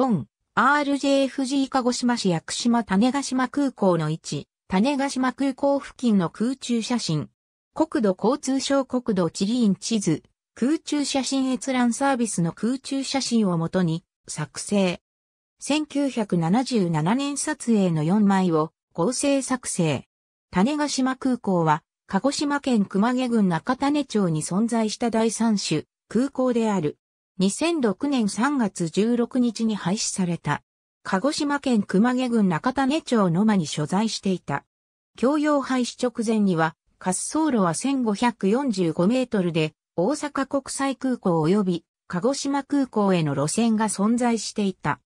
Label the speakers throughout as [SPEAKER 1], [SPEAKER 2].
[SPEAKER 1] ト
[SPEAKER 2] ン、RJFG 鹿児島市屋久島種ヶ島空港の位置、種ヶ島空港付近の空中写真。国土交通省国土地理院地図、空中写真閲覧サービスの空中写真をもとに作成。1977年撮影の4枚を合成作成。種ヶ島空港は鹿児島県熊毛郡中種町に存在した第三種空港である。2006年3月16日に廃止された。鹿児島県熊毛郡中種町の間に所在していた。共用廃止直前には、滑走路は1545メートルで、大阪国際空港及び鹿児島空港への路線が存在していた。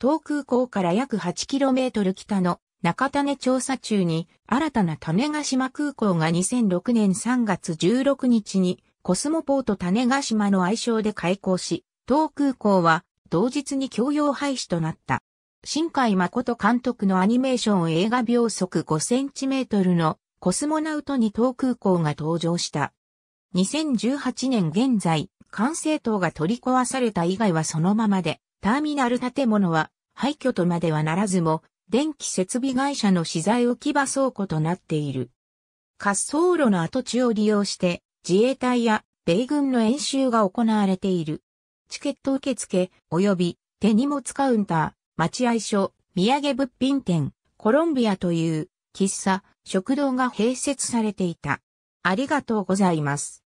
[SPEAKER 2] 東空港から約8トル北の中種調査中に新たな種ヶ島空港が2006年3月16日にコスモポート種ヶ島の愛称で開港し、当空港は同日に共用廃止となった。新海誠監督のアニメーション映画秒速5センチメートルのコスモナウトに東空港が登場した。2018年現在、管制塔が取り壊された以外はそのままで、ターミナル建物は廃墟とまではならずも、電気設備会社の資材置き場倉庫となっている。滑走路の跡地を利用して、自衛隊や米軍の演習が行われている。チケット受付、及び手荷物カウンター、待合所、土産物品店、コロンビアという喫茶、食堂が併設されていた。ありがとうございます。